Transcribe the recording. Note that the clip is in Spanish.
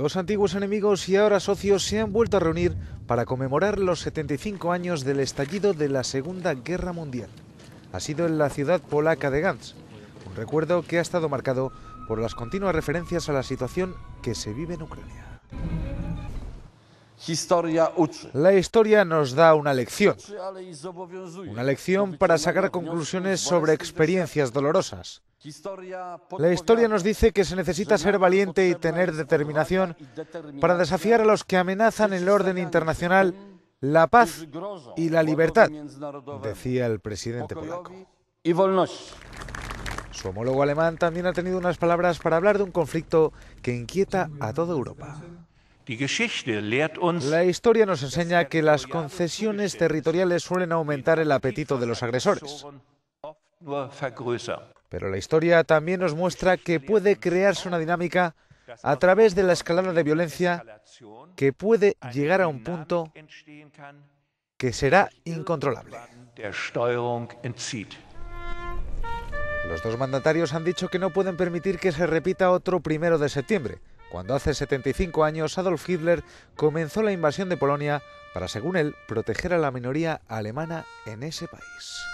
Dos antiguos enemigos y ahora socios se han vuelto a reunir para conmemorar los 75 años del estallido de la Segunda Guerra Mundial. Ha sido en la ciudad polaca de Gans, un recuerdo que ha estado marcado por las continuas referencias a la situación que se vive en Ucrania. La historia nos da una lección, una lección para sacar conclusiones sobre experiencias dolorosas. La historia nos dice que se necesita ser valiente y tener determinación para desafiar a los que amenazan el orden internacional, la paz y la libertad, decía el presidente polaco. Su homólogo alemán también ha tenido unas palabras para hablar de un conflicto que inquieta a toda Europa. La historia nos enseña que las concesiones territoriales suelen aumentar el apetito de los agresores. Pero la historia también nos muestra que puede crearse una dinámica a través de la escalada de violencia que puede llegar a un punto que será incontrolable. Los dos mandatarios han dicho que no pueden permitir que se repita otro primero de septiembre, cuando hace 75 años Adolf Hitler comenzó la invasión de Polonia para, según él, proteger a la minoría alemana en ese país.